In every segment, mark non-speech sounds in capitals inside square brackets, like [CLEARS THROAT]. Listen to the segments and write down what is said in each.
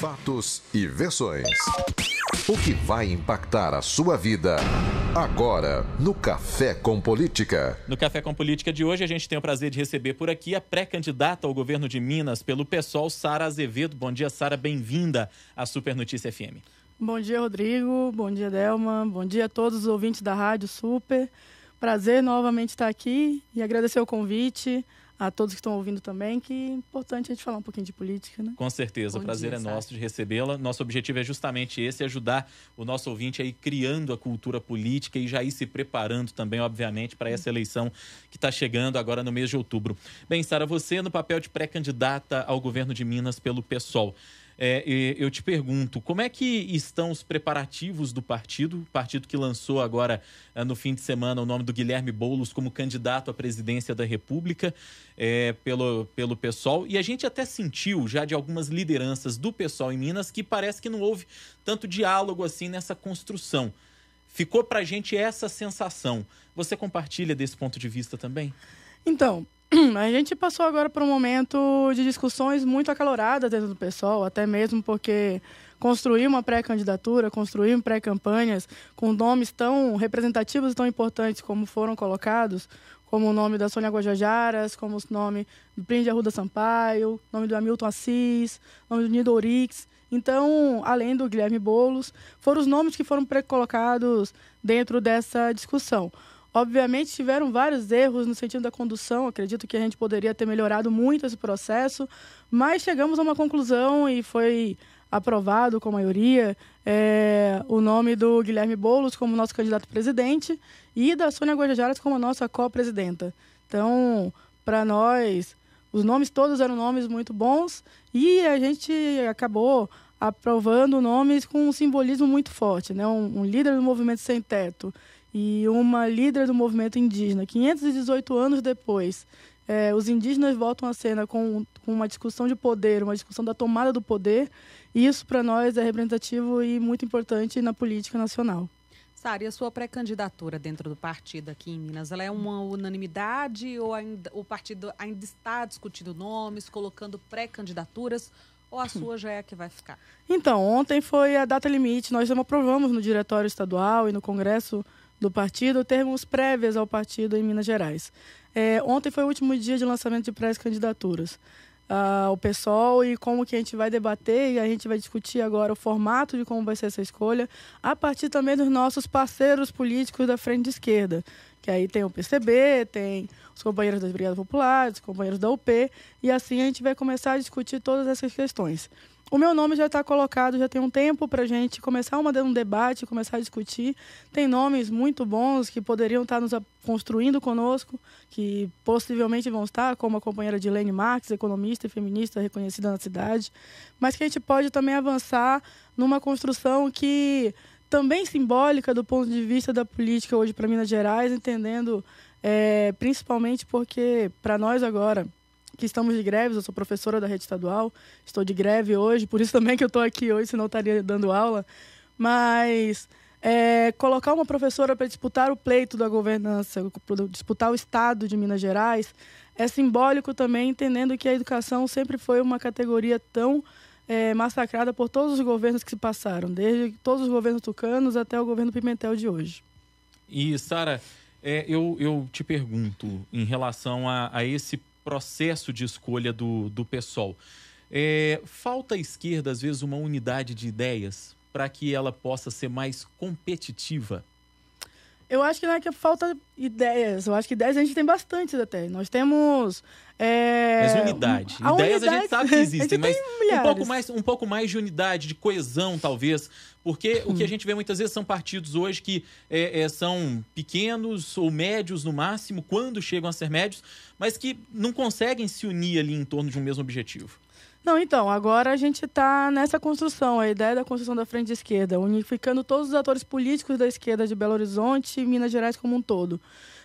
Fatos e versões. O que vai impactar a sua vida agora no Café com Política. No Café com Política de hoje a gente tem o prazer de receber por aqui a pré-candidata ao governo de Minas pelo PSOL, Sara Azevedo. Bom dia, Sara, bem-vinda à Super Notícia FM. Bom dia, Rodrigo. Bom dia, Delma. Bom dia a todos os ouvintes da Rádio Super. Prazer novamente estar aqui e agradecer o convite a todos que estão ouvindo também, que é importante a gente falar um pouquinho de política, né? Com certeza, Bom o prazer dia, é nosso de recebê-la. Nosso objetivo é justamente esse, ajudar o nosso ouvinte aí criando a cultura política e já ir se preparando também, obviamente, para essa eleição que está chegando agora no mês de outubro. Bem, Sara, você no papel de pré-candidata ao governo de Minas pelo PSOL. É, eu te pergunto, como é que estão os preparativos do partido? Partido que lançou agora eh, no fim de semana o nome do Guilherme Boulos como candidato à presidência da República é, pelo, pelo PSOL. E a gente até sentiu já de algumas lideranças do PSOL em Minas que parece que não houve tanto diálogo assim nessa construção. Ficou a gente essa sensação. Você compartilha desse ponto de vista também? Então, [CLEARS THROAT] a gente passou agora por um momento de discussões muito acaloradas dentro do pessoal, até mesmo porque construir uma pré-candidatura, construir pré-campanhas com nomes tão representativos e tão importantes como foram colocados, como o nome da Sônia Guajajaras, como o nome do Prinde Arruda Sampaio, nome do Hamilton Assis, nome do Nido Orix. Então, além do Guilherme Bolos, foram os nomes que foram pré-colocados dentro dessa discussão. Obviamente tiveram vários erros no sentido da condução, acredito que a gente poderia ter melhorado muito esse processo, mas chegamos a uma conclusão e foi aprovado com maioria é, o nome do Guilherme Boulos como nosso candidato presidente e da Sônia Guajajaras como nossa co-presidenta. Então, para nós, os nomes todos eram nomes muito bons e a gente acabou aprovando nomes com um simbolismo muito forte, né? um, um líder do movimento sem teto e uma líder do movimento indígena. 518 anos depois, é, os indígenas voltam à cena com, com, uma discussão de poder, uma discussão da tomada do poder, e isso para nós é representativo e muito importante na política nacional. Sara, e a sua pré-candidatura dentro do partido aqui em Minas, ela é uma unanimidade ou ainda, o partido ainda está discutindo nomes, colocando pré-candidaturas? ou a sua já é a que vai ficar? Então, ontem foi a data limite. Nós aprovamos no Diretório Estadual e no Congresso do partido, termos prévias ao partido em Minas Gerais. É, ontem foi o último dia de lançamento de pré-candidaturas ao ah, pessoal e como que a gente vai debater e a gente vai discutir agora o formato de como vai ser essa escolha, a partir também dos nossos parceiros políticos da frente de esquerda que aí tem o PCB, tem os companheiros das Brigadas Populares, os companheiros da UP, e assim a gente vai começar a discutir todas essas questões. O meu nome já está colocado, já tem um tempo para a gente começar uma, um debate, começar a discutir. Tem nomes muito bons que poderiam estar tá nos construindo conosco, que possivelmente vão estar, como a companheira de Lene Marx, economista e feminista reconhecida na cidade, mas que a gente pode também avançar numa construção que também simbólica do ponto de vista da política hoje para Minas Gerais, entendendo é, principalmente porque para nós agora que estamos de greves, eu sou professora da rede estadual, estou de greve hoje, por isso também que eu estou aqui hoje, senão eu estaria dando aula, mas é, colocar uma professora para disputar o pleito da governança, disputar o Estado de Minas Gerais, é simbólico também, entendendo que a educação sempre foi uma categoria tão é, massacrada por todos os governos que se passaram, desde todos os governos tucanos até o governo Pimentel de hoje. E, Sara, é, eu, eu te pergunto em relação a, a esse processo de escolha do, do PSOL. É, falta à esquerda, às vezes, uma unidade de ideias para que ela possa ser mais competitiva eu acho que não é que é falta ideias. Eu acho que ideias a gente tem bastante até. Nós temos. É... Mas unidade. A ideias unidade... a gente sabe [LAUGHS] que existem, mas um pouco, mais, um pouco mais de unidade, de coesão, talvez. Porque o que a gente vê muitas vezes são partidos hoje que é, é, são pequenos ou médios no máximo, quando chegam a ser médios, mas que não conseguem se unir ali em torno de um mesmo objetivo. Não, então, agora a gente está nessa construção, a ideia da construção da frente de esquerda, unificando todos os atores políticos da esquerda de Belo Horizonte e Minas Gerais como um todo,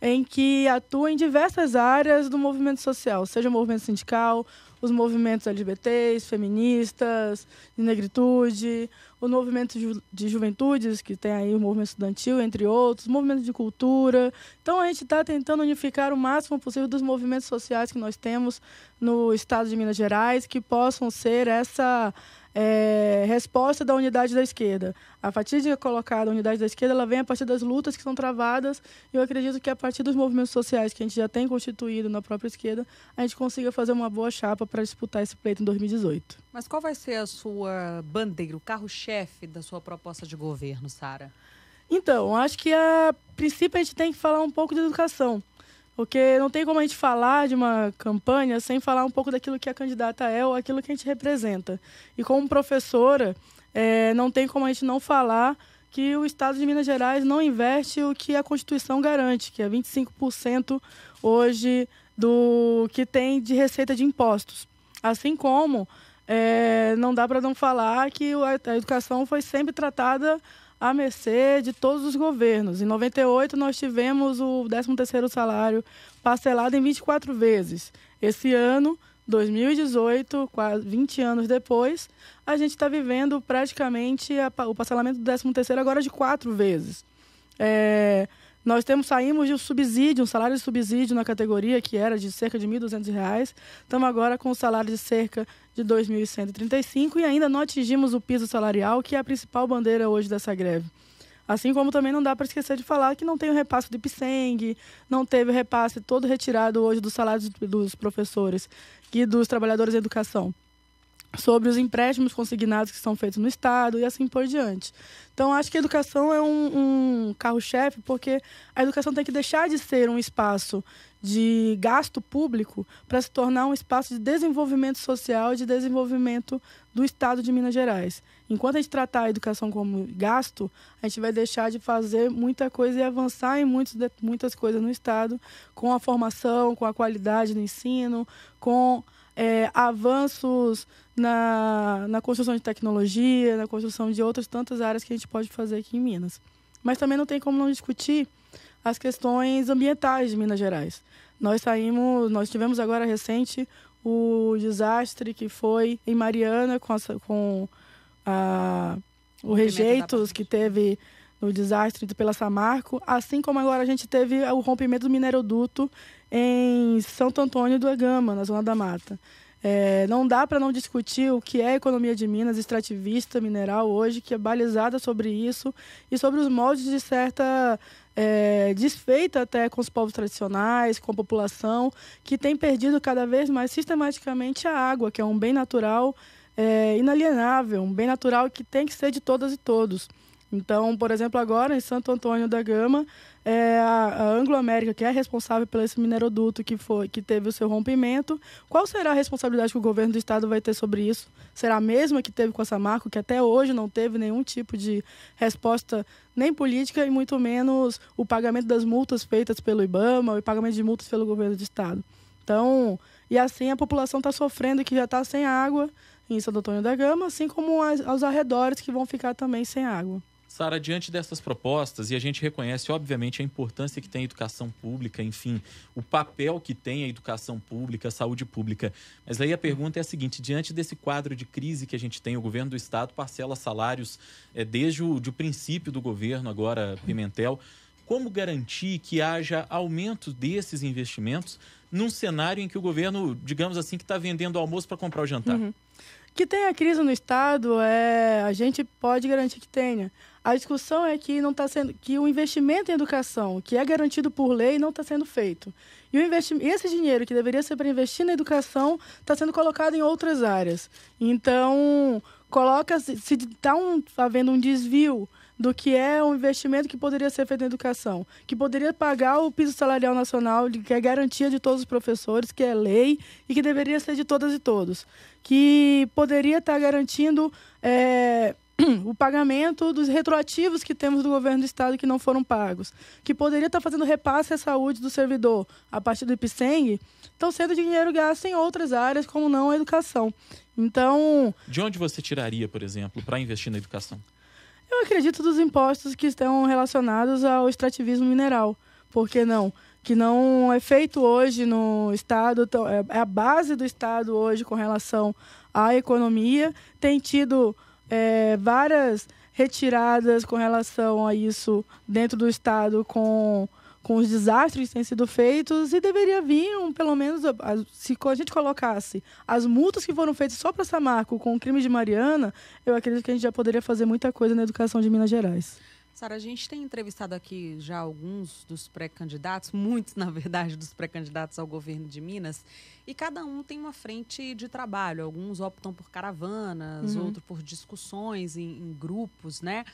em que atua em diversas áreas do movimento social, seja o movimento sindical, os movimentos LGBTs, feministas, de negritude, o movimento de, juventudes, que tem aí o movimento estudantil, entre outros, movimento de cultura. Então, a gente está tentando unificar o máximo possível dos movimentos sociais que nós temos no estado de Minas Gerais, que possam ser essa é, resposta da unidade da esquerda. A fatídica colocada, a unidade da esquerda, ela vem a partir das lutas que são travadas, e eu acredito que a partir dos movimentos sociais que a gente já tem constituído na própria esquerda, a gente consiga fazer uma boa chapa para disputar esse pleito em 2018. Mas qual vai ser a sua bandeira, o carro-chefe da sua proposta de governo, Sara? Então, acho que a princípio a gente tem que falar um pouco de educação. Porque não tem como a gente falar de uma campanha sem falar um pouco daquilo que a candidata é ou aquilo que a gente representa. E como professora, é, não tem como a gente não falar que o Estado de Minas Gerais não investe o que a Constituição garante, que é 25% hoje do que tem de receita de impostos. Assim como é, não dá para não falar que a educação foi sempre tratada à mercê de todos os governos. Em 98 nós tivemos o 13º salário parcelado em 24 vezes. Esse ano, 2018, quase 20 anos depois, a gente está vivendo praticamente a, o parcelamento do 13º agora de quatro vezes. É, nós temos, saímos de um subsídio, um salário de subsídio na categoria que era de cerca de R$ 1.200, estamos agora com um salário de cerca de R$ 2.135 e ainda não atingimos o piso salarial, que é a principal bandeira hoje dessa greve. Assim como também não dá para esquecer de falar que não tem o repasse do IPSENG, não teve o repasse todo retirado hoje dos salários dos professores e dos trabalhadores da educação sobre os empréstimos consignados que são feitos no Estado e assim por diante. Então, acho que a educação é um, um carro-chefe, porque a educação tem que deixar de ser um espaço de gasto público para se tornar um espaço de desenvolvimento social e de desenvolvimento do Estado de Minas Gerais. Enquanto a gente tratar a educação como gasto, a gente vai deixar de fazer muita coisa e avançar em muitos, muitas coisas no Estado, com a formação, com a qualidade do ensino, com é, avanços na, na construção de tecnologia, na construção de outras tantas áreas que a gente pode fazer aqui em Minas. Mas também não tem como não discutir as questões ambientais de Minas Gerais. Nós saímos, nós tivemos agora recente o desastre que foi em Mariana com, a, com a, o rejeitos que teve no desastre pela Samarco, assim como agora a gente teve o rompimento do mineroduto em Santo Antônio do Egama, na Zona da Mata. É, não dá para não discutir o que é a economia de Minas, extrativista mineral hoje, que é balizada sobre isso e sobre os moldes de certa é, desfeita até com os povos tradicionais, com a população, que tem perdido cada vez mais sistematicamente a água, que é um bem natural é, inalienável, um bem natural que tem que ser de todas e todos. Então, por exemplo, agora em Santo Antônio da Gama, é a, a Anglo-América, que é responsável por esse mineroduto que, foi, que teve o seu rompimento, qual será a responsabilidade que o governo do estado vai ter sobre isso? Será a mesma que teve com a Samarco, que até hoje não teve nenhum tipo de resposta, nem política e muito menos o pagamento das multas feitas pelo IBAMA, o pagamento de multas pelo governo do estado? Então, e assim a população está sofrendo que já está sem água em Santo Antônio da Gama, assim como aos arredores que vão ficar também sem água. Sara, diante dessas propostas, e a gente reconhece, obviamente, a importância que tem a educação pública, enfim, o papel que tem a educação pública, a saúde pública. Mas aí a pergunta é a seguinte: diante desse quadro de crise que a gente tem, o governo do Estado parcela salários é, desde o, de o princípio do governo, agora Pimentel como garantir que haja aumento desses investimentos num cenário em que o governo, digamos assim, que está vendendo o almoço para comprar o jantar? Uhum. Que tenha crise no Estado, é, a gente pode garantir que tenha. A discussão é que não está sendo que o investimento em educação, que é garantido por lei, não está sendo feito. E o esse dinheiro que deveria ser para investir na educação está sendo colocado em outras áreas. Então, coloca se está um, tá havendo um desvio do que é um investimento que poderia ser feito na educação, que poderia pagar o piso salarial nacional, que é garantia de todos os professores, que é lei e que deveria ser de todas e todos, que poderia estar garantindo é, [CLEARS THROAT] o pagamento dos retroativos que temos do governo do estado que não foram pagos, que poderia estar fazendo repasse à saúde do servidor a partir do IPSENG, estão sendo dinheiro gasto em outras áreas, como não a educação. Então. De onde você tiraria, por exemplo, para investir na educação? Eu acredito dos impostos que estão relacionados ao extrativismo mineral. Por que não? Que não é feito hoje no Estado, é, é a base do Estado hoje com relação à economia. Tem tido é, várias retiradas com relação a isso dentro do Estado com com os desastres que têm sido feitos e deveria vir, um, pelo menos, se a gente colocasse as multas que foram feitas só para Samarco com o crime de Mariana, eu acredito que a gente já poderia fazer muita coisa na educação de Minas Gerais. Sara, a gente tem entrevistado aqui já alguns dos pré-candidatos, muitos, [LAUGHS] na verdade, dos pré-candidatos ao governo de Minas, e cada um tem uma frente de trabalho. Alguns optam por caravanas, uhum. outros por discussões em, em grupos, né?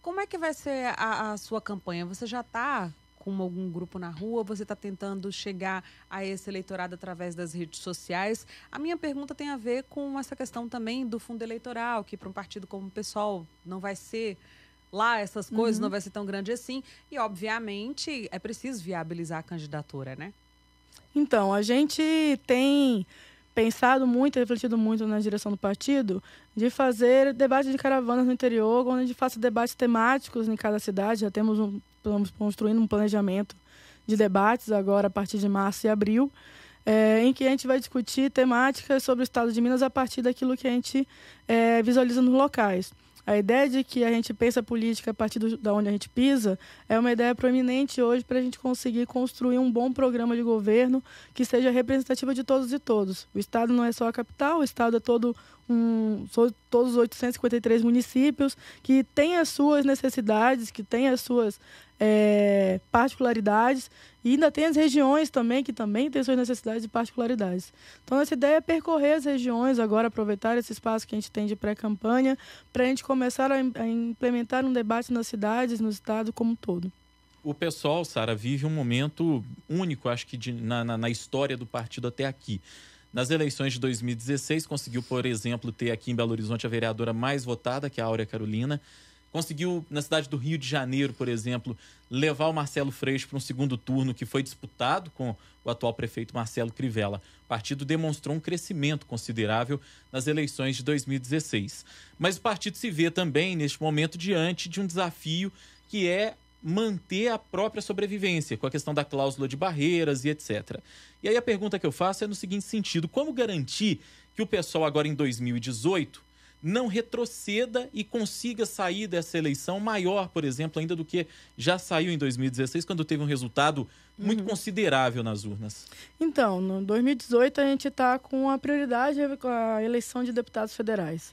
Como é que vai ser a, a sua campanha? Você já está com algum grupo na rua, você está tentando chegar a esse eleitorado através das redes sociais. A minha pergunta tem a ver com essa questão também do fundo eleitoral, que para um partido como o PSOL não vai ser lá essas coisas, uhum. não vai ser tão grande assim. E, obviamente, é preciso viabilizar a candidatura, né? Então, a gente tem pensado muito, refletido muito na direção do partido, de fazer debate de caravanas no interior, onde a gente faça debates temáticos em cada cidade. Já temos um estamos construindo um planejamento de debates agora a partir de março e abril, é, em que a gente vai discutir temáticas sobre o estado de Minas a partir daquilo que a gente é, visualiza nos locais. A ideia de que a gente pensa política a partir da onde a gente pisa é uma ideia proeminente hoje para a gente conseguir construir um bom programa de governo que seja representativo de todos e todos. O Estado não é só a capital, o Estado é todo um, todos os 853 municípios, que têm as suas necessidades, que têm as suas é, particularidades, e ainda tem as regiões também, que também têm suas necessidades e particularidades. Então, essa ideia é percorrer as regiões agora, aproveitar esse espaço que a gente tem de pré-campanha, para a gente começar a, a implementar um debate nas cidades, no estado como um todo o pessoal, Sara, vive um momento único, acho que de, na, na, na, história do partido até aqui. Nas eleições de 2016, conseguiu, por exemplo, ter aqui em Belo Horizonte a vereadora mais votada, que é a Áurea Carolina. Conseguiu, na cidade do Rio de Janeiro, por exemplo, levar o Marcelo Freixo para um segundo turno que foi disputado com o atual prefeito Marcelo Crivella. O partido demonstrou um crescimento considerável nas eleições de 2016. Mas o partido se vê também, neste momento, diante de um desafio que é manter a própria sobrevivência, com a questão da cláusula de barreiras e etc. E aí a pergunta que eu faço é no seguinte sentido: como garantir que o pessoal agora em 2018 não retroceda e consiga sair dessa eleição maior, por exemplo, ainda do que já saiu em 2016, quando teve um resultado muito uhum. considerável nas urnas? Então, no 2018 a gente está com a prioridade a eleição de deputados federais.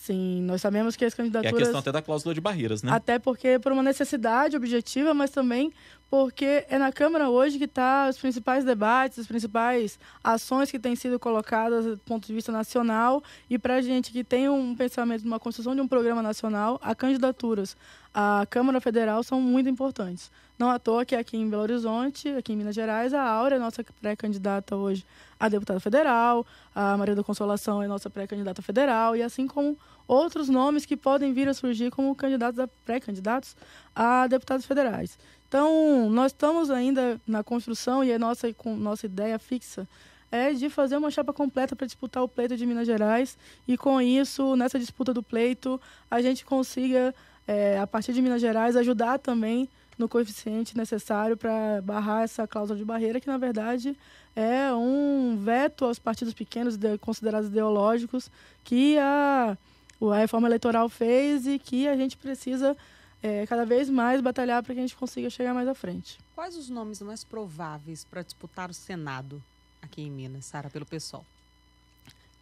Sim, nós sabemos que as candidaturas... É a questão até da cláusula de barreiras, né? Até porque por uma necessidade objetiva, mas também porque é na Câmara hoje que está os principais debates, as principais ações que têm sido colocadas do ponto de vista nacional. E para a gente que tem um pensamento, uma construção de um programa nacional, as candidaturas à Câmara Federal são muito importantes. Não à toa que aqui em Belo Horizonte, aqui em Minas Gerais, a Aura é nossa pré-candidata hoje a deputada federal, a Maria da Consolação é nossa pré-candidata federal, e assim como outros nomes que podem vir a surgir como candidatos a pré-candidatos a deputados federais. Então, nós estamos ainda na construção e a é nossa, nossa ideia fixa é de fazer uma chapa completa para disputar o pleito de Minas Gerais e com isso, nessa disputa do pleito, a gente consiga, é, a partir de Minas Gerais, ajudar também no coeficiente necessário para barrar essa cláusula de barreira, que na verdade é um veto aos partidos pequenos de, considerados ideológicos que a, a reforma eleitoral fez e que a gente precisa é, cada vez mais batalhar para que a gente consiga chegar mais à frente. Quais os nomes mais prováveis para disputar o Senado aqui em Minas, Sara, pelo pessoal?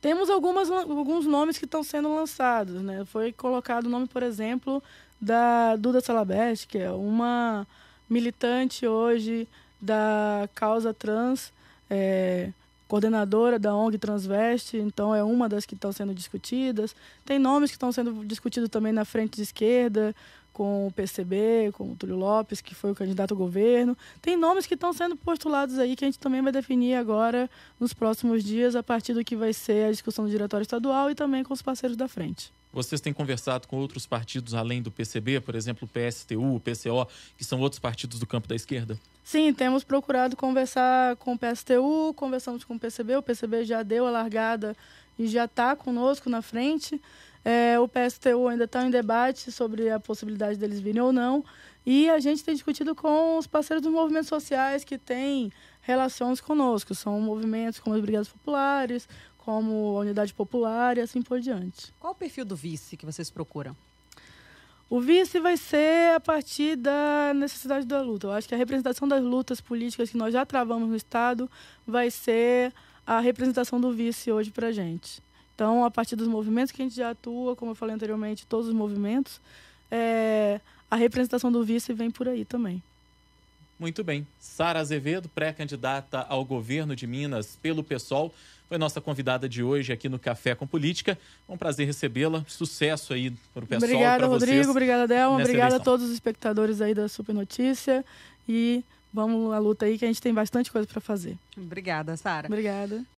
Temos algumas, alguns nomes que estão sendo lançados, né? Foi colocado o nome, por exemplo, da Duda Salabest, que é uma militante hoje da causa trans, é, coordenadora da ONG Transveste, então é uma das que estão sendo discutidas. Tem nomes que estão sendo discutidos também na frente de esquerda, com o PCB, com o Túlio Lopes, que foi o candidato ao governo. Tem nomes que estão sendo postulados aí que a gente também vai definir agora nos próximos dias, a partir do que vai ser a discussão do Diretório Estadual e também com os parceiros da frente. Vocês têm conversado com outros partidos além do PCB, por exemplo, o PSTU, o PCO, que são outros partidos do campo da esquerda? Sim, temos procurado conversar com o PSTU, conversamos com o PCB, o PCB já deu a largada e já está conosco na frente. É, o PSTU ainda está em debate sobre a possibilidade deles virem ou não. E a gente tem discutido com os parceiros dos movimentos sociais que têm relações conosco. São movimentos como as Brigadas Populares, como a Unidade Popular e assim por diante. Qual o perfil do vice que vocês procuram? O vice vai ser a partir da necessidade da luta. Eu acho que a representação das lutas políticas que nós já travamos no Estado vai ser a representação do vice hoje para a gente. Então, a partir dos movimentos que a gente já atua, como eu falei anteriormente, todos os movimentos, é, a representação do vice vem por aí também. Muito bem. Sara Azevedo, pré-candidata ao governo de Minas pelo PSOL, foi nossa convidada de hoje aqui no Café com Política. É um prazer recebê-la. Sucesso aí para o PSOL. Obrigada, Rodrigo. Obrigada, Delma. Obrigada eleição. a todos os espectadores aí da Super Notícia. E vamos à luta aí que a gente tem bastante coisa para fazer. Obrigada, Sara. Obrigada.